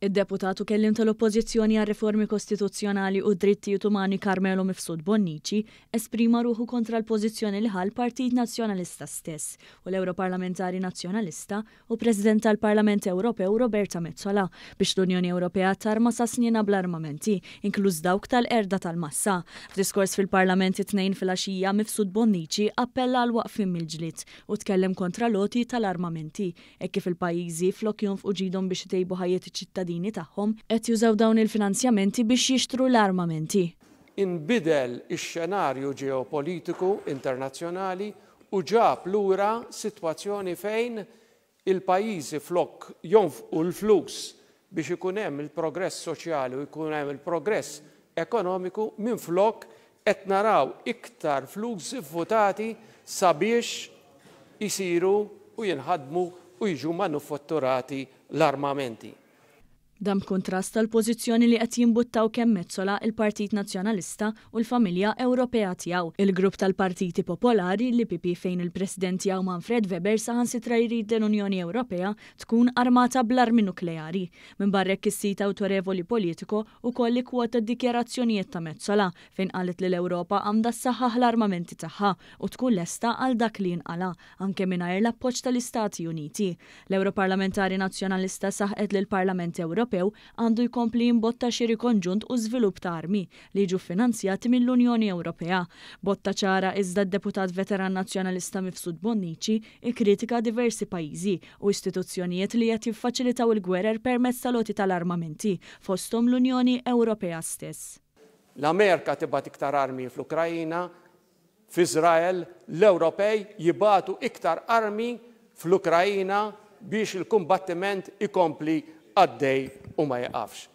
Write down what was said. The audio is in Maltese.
Id-deputatu kellim tal-oppozizjoni għal reformi kostituzzjonali u drittijiet umani Carmelo Mifsud Bonnici esprima ruħu kontra l-pożizzjoni li ħal Partit Nazzjonalista stess u l-Europarlamentari Nazzjonalista u President tal-Parlament Ewropew Roberta Mezzola biex l-Unjoni Ewropea tarma sasnina bl-armamenti, inkluż dawk tal-erda tal-massa. F'diskors fil-Parlament it-tnejn fil-axija Mifsud Bonnici appella l waqfim mill-ġlit u tkellem kontra loti tal-armamenti, e kif il-pajjiżi flok jonfqu biex itejbu ħajiet iċ ċittadini tagħhom qed jużaw dawn il-finanzjamenti biex jixtru l-armamenti. Inbidel ix-xenarju ġeopolitiku internazzjonali u ġab lura sitwazzjoni fejn il-pajjiżi flok jonfqu l-flus biex ikun hemm il-progress soċjali u jkun hemm il-progress ekonomiku minn flok qed naraw iktar flus votati sabiex jisiru u jinħadmu u jiġu manufatturati l-armamenti. Dam kontrast tal-pożizzjoni li qed jimbuttaw kemm mezzola il-Partit Nazzjonalista u l-Familja Ewropea tiegħu. Il-grupp tal-Partiti Popolari li pipi fejn il-President jaw Manfred Weber saħansitra jrid l-Unjoni Ewropea tkun armata bl-armi nukleari. Minn barrek is-sit autorevoli politiko u kolli kwota dikjerazzjonijiet ta' mezzola fejn qalet li l-Ewropa għandha saħħaħ l-armamenti tagħha u tkun lesta għal dak li jinqala anke mingħajr l-appoġġ tal-Istati Uniti. L-Europarlamentari Nazzjonalista saħqet lill-Parlament Ewropew Ewropew għandu jkompli jimbotta xiri konġunt u żvilupp ta' armi li ġu finanzjati mill-Unjoni Ewropea. Botta ċara iżda d-deputat veteran nazzjonalista Mifsud Bonnici ikkritika diversi pajjiżi u istituzzjonijiet li qed jiffaċilitaw il-gwerer permezz tal-oti tal-armamenti fostom l-Unjoni Ewropea stess. L-Amerika tibgħat iktar armi fl-Ukrajina, f'Izrael l-Ewropej jibatu iktar armi fl-Ukrajina biex il-kumbattiment ikompli għaddej on my afsh.